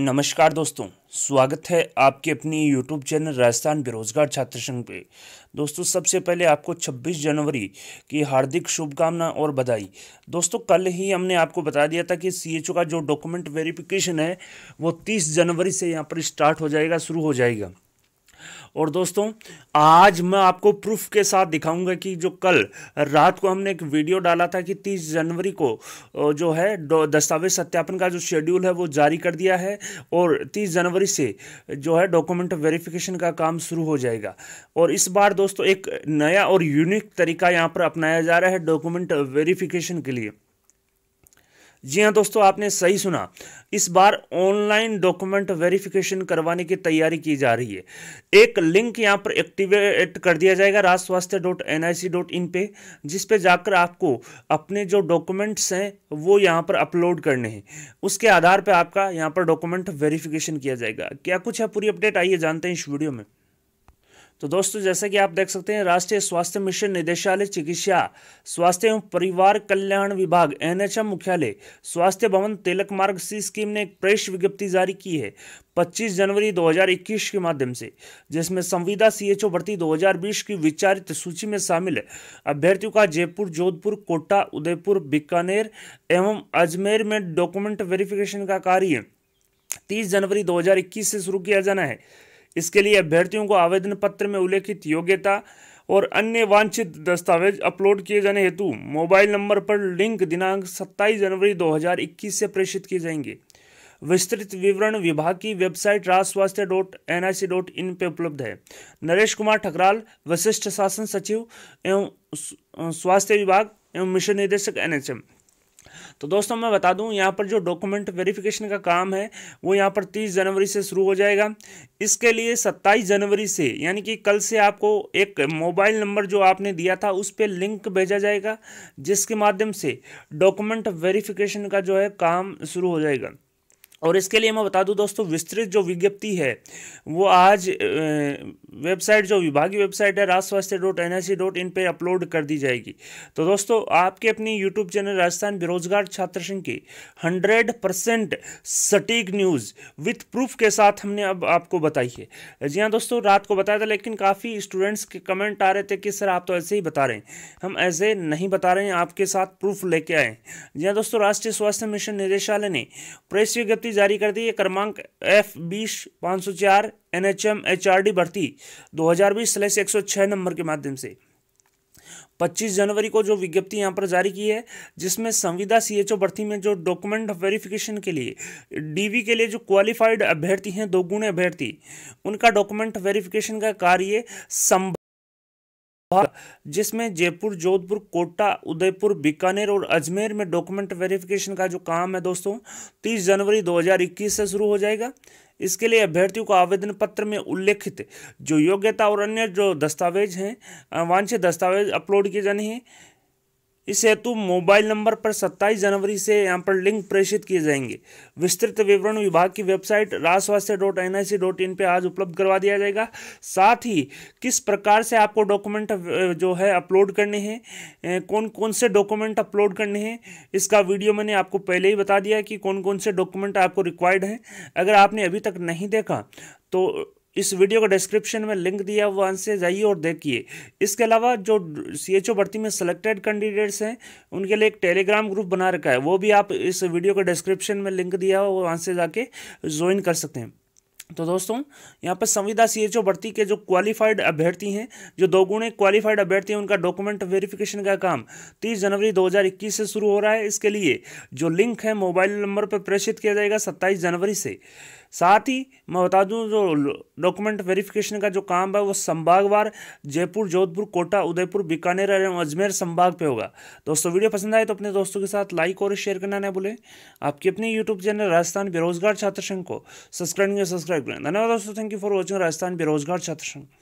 नमस्कार दोस्तों स्वागत है आपके अपनी यूट्यूब चैनल राजस्थान बेरोजगार छात्र संघ पे दोस्तों सबसे पहले आपको 26 जनवरी की हार्दिक शुभकामना और बधाई दोस्तों कल ही हमने आपको बता दिया था कि ओ का जो डॉक्यूमेंट वेरिफिकेशन है वो 30 जनवरी से यहाँ पर स्टार्ट हो जाएगा शुरू हो जाएगा और दोस्तों आज मैं आपको प्रूफ के साथ दिखाऊंगा कि जो कल रात को हमने एक वीडियो डाला था कि 30 जनवरी को जो है दस्तावेज सत्यापन का जो शेड्यूल है वो जारी कर दिया है और 30 जनवरी से जो है डॉक्यूमेंट वेरिफिकेशन का काम शुरू हो जाएगा और इस बार दोस्तों एक नया और यूनिक तरीका यहाँ पर अपनाया जा रहा है डॉक्यूमेंट वेरिफिकेशन के लिए जी हाँ दोस्तों आपने सही सुना इस बार ऑनलाइन डॉक्यूमेंट वेरिफिकेशन करवाने की तैयारी की जा रही है एक लिंक यहाँ पर एक्टिवेट कर दिया जाएगा Raj Swasthya dot N I C dot in पे जिस जाकर आपको अपने जो डॉक्यूमेंट्स हैं वो यहाँ पर अपलोड करने हैं उसके आधार पर आपका यहाँ पर डॉक्यूमेंट वेरीफिकेशन किया जाएगा क्या कुछ है पूरी अपडेट आइए जानते हैं इस वीडियो में तो दोस्तों जैसा कि आप देख सकते हैं राष्ट्रीय स्वास्थ्य मिशन निदेशालय चिकित्सा स्वास्थ्य एवं परिवार कल्याण विभाग एनएचएम मुख्यालय स्वास्थ्य भवन तिलक मार्ग सी स्कीम ने एक प्रेस विज्ञप्ति जारी की है 25 जनवरी 2021 के माध्यम से जिसमें संविदा सीएचओ भर्ती 2020 की विचारित सूची में शामिल अभ्यर्थियों का जयपुर जोधपुर कोटा उदयपुर बीकानेर एवं अजमेर में डॉक्यूमेंट वेरिफिकेशन का कार्य तीस जनवरी दो से शुरू किया जाना है इसके लिए अभ्यर्थियों को आवेदन पत्र में उल्लेखित योग्यता और अन्य वांछित दस्तावेज अपलोड किए जाने हेतु मोबाइल नंबर पर लिंक दिनांक 27 जनवरी 2021 से प्रेषित किए जाएंगे विस्तृत विवरण विभाग की website Rajswasthya dot N I C dot in पर उपलब्ध है नरेश कुमार ठकराल वशिष्ठ शासन सचिव एवं स्वास्थ्य विभाग एवं मिशन निदेशक एम तो दोस्तों मैं बता दूं यहाँ पर जो डॉक्यूमेंट वेरिफिकेशन का काम है वो यहाँ पर तीस जनवरी से शुरू हो जाएगा इसके लिए सत्ताईस जनवरी से यानी कि कल से आपको एक मोबाइल नंबर जो आपने दिया था उस पर लिंक भेजा जाएगा जिसके माध्यम से डॉक्यूमेंट वेरिफिकेशन का जो है काम शुरू हो जाएगा और इसके लिए मैं बता दूं दोस्तों विस्तृत जो विज्ञप्ति है वो आज वेबसाइट जो विभागीय वेबसाइट है Raj Swasthya dot N I C dot in पर अपलोड कर दी जाएगी तो दोस्तों आपके अपनी यूट्यूब चैनल राजस्थान बेरोजगार छात्र संघ की हंड्रेड परसेंट सटीक न्यूज़ विथ प्रूफ के साथ हमने अब आपको बताई है जी हाँ दोस्तों रात को बताया था लेकिन काफ़ी स्टूडेंट्स के कमेंट आ रहे थे कि सर आप तो ऐसे ही बता रहे हैं हम ऐसे नहीं बता रहे हैं आपके साथ प्रूफ लेके आए जी हाँ दोस्तों राष्ट्रीय स्वास्थ्य मिशन निदेशालय ने प्रेस विज्ञप्ति भी जारी कर दी है क्रमांक एफ बीस पाँच सौ चार N H M H R D भर्ती दो हज़ार बीस स्लैश एक सौ छः नंबर के माध्यम से पच्चीस जनवरी को जो विज्ञप्ति यहाँ पर जारी की है जिसमें संविदा सीएचओ भर्ती में जो डॉक्यूमेंट वेरिफिकेशन के लिए डीवी के लिए जो क्वालिफाइड अभ्यर्थी हैं दो दोगुणे अभ्यर्थी उनका डॉक्यूमेंट वेरिफिकेशन का कार्य संभव जिसमें जयपुर जोधपुर कोटा उदयपुर बीकानेर और अजमेर में डॉक्यूमेंट वेरिफिकेशन का जो काम है दोस्तों 30 जनवरी 2021 से शुरू हो जाएगा इसके लिए अभ्यर्थियों को आवेदन पत्र में उल्लेखित जो योग्यता और अन्य जो दस्तावेज हैं वांछित दस्तावेज अपलोड किए जाने हैं इस हेतु मोबाइल नंबर पर 27 जनवरी से यहाँ पर लिंक प्रेषित किए जाएंगे विस्तृत विवरण विभाग की website Rajswasthya dot N I C dot in पर आज उपलब्ध करवा दिया जाएगा साथ ही किस प्रकार से आपको डॉक्यूमेंट जो है अपलोड करने हैं कौन कौन से डॉक्यूमेंट अपलोड करने हैं इसका वीडियो मैंने आपको पहले ही बता दिया कि कौन कौन से डॉक्यूमेंट आपको रिक्वायर्ड हैं अगर आपने अभी तक नहीं देखा तो इस वीडियो का डिस्क्रिप्शन में लिंक दिया वहाँ से जाइए और देखिए इसके अलावा जो सी एच ओ भर्ती में सेलेक्टेड कैंडिडेट्स हैं उनके लिए एक टेलीग्राम ग्रुप बना रखा है वो भी आप इस वीडियो का डिस्क्रिप्शन में लिंक दिया है वहाँ से जाके ज्वाइन कर सकते हैं तो दोस्तों यहाँ पर संविदा सी एच ओ भर्ती के जो क्वालिफाइड अभ्यर्थी हैं जो गुणे क्वालिफाइड अभ्यर्थी हैं उनका डॉक्यूमेंट वेरिफिकेशन का काम 30 जनवरी 2021 से शुरू हो रहा है इसके लिए जो लिंक है मोबाइल नंबर पर प्रेषित किया जाएगा 27 जनवरी से साथ ही मैं बता दूं जो डॉक्यूमेंट वेरिफिकेशन का जो काम है वो संभागवार जयपुर जोधपुर कोटा उदयपुर बीकानेर एवं अजमेर संभाग पे होगा दोस्तों वीडियो पसंद आए तो अपने दोस्तों के साथ लाइक और शेयर करना ना भूलें आपके अपने यूट्यूब चैनल राजस्थान बेरोजगार छात्र संघ को सब्सक्राइब नहीं सब्सक्राइब करें धन्यवाद दोस्तों thank you for watching Rajasthan बेरोजगार छात्र संघ